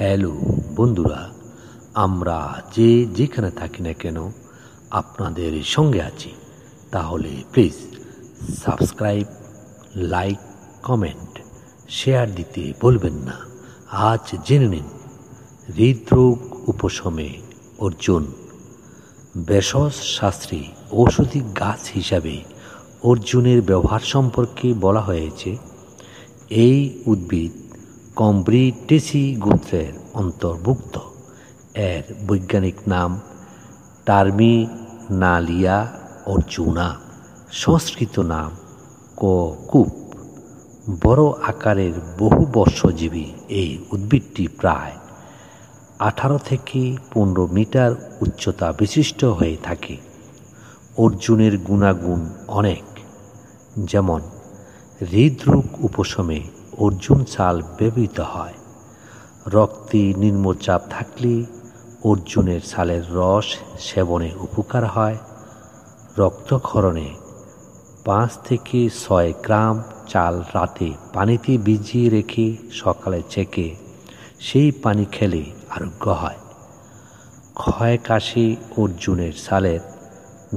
hello বন্ধুরা আমরা যে যেখানে থাকি না কেন আপনাদের সঙ্গে আছি তাহলে please subscribe like comment share দিতে বলবেন না আজ জেনে নিন হৃদরোগ উপশমে অর্জুন বেসস শাস্ত্রী ঔষধি গাছ হিসাবে অর্জুনের ব্যবহার সম্পর্কে বলা হয়েছে এই উদ্ভিদ কম্ব্রিটেসি গোত্রের অন্তর্ভুক্ত এর বৈজ্ঞানিক নাম টার্মিনালিয়া অর্জুনা সংস্কৃত নাম ককুপ বড় আকারের বহু বর্ষজীবী এই উদ্ভিদটি প্রায় আঠারো থেকে পনেরো মিটার উচ্চতা বিশিষ্ট হয়ে থাকে অর্জুনের গুণাগুণ অনেক যেমন হৃদরোগ উপশমে অর্জুন চাল ব্যবহৃত হয় রক্তে নিম্নচাপ থাকলে অর্জুনের চালের রস সেবনে উপকার হয় রক্তক্ষরণে পাঁচ থেকে ছয় গ্রাম চাল রাতে পানিতে ভিজিয়ে রেখে সকালে চেকে সেই পানি খেলে আরোগ্য হয় ক্ষয় কাশি অর্জুনের সালের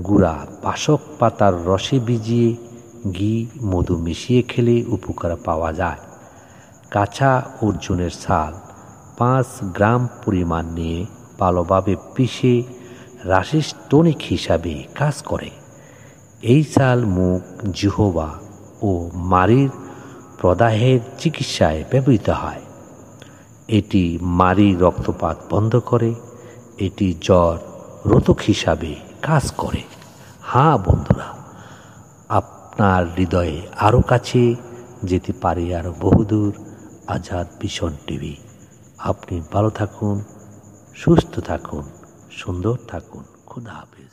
গুড়া বাসক পাতার রসে ভিজিয়ে ঘি মধু মিশিয়ে খেলে উপকার পাওয়া যায় কাঁচা অর্জুনের ছাল পাঁচ গ্রাম পরিমাণ নিয়ে ভালোভাবে পিষে রাশিস টনিক হিসাবে কাজ করে এই ছাল মুখ জিহবা ও মারির প্রদাহের চিকিৎসায় ব্যবহৃত হয় এটি মারি রক্তপাত বন্ধ করে এটি জ্বর রোধক হিসাবে কাজ করে হ্যাঁ বন্ধুরা আপনার হৃদয়ে আরও কাছে যেতে পারি আরও বহুদূর আজাদ ভীষণ টিভি আপনি ভালো থাকুন সুস্থ থাকুন সুন্দর থাকুন খুদা হাফেজ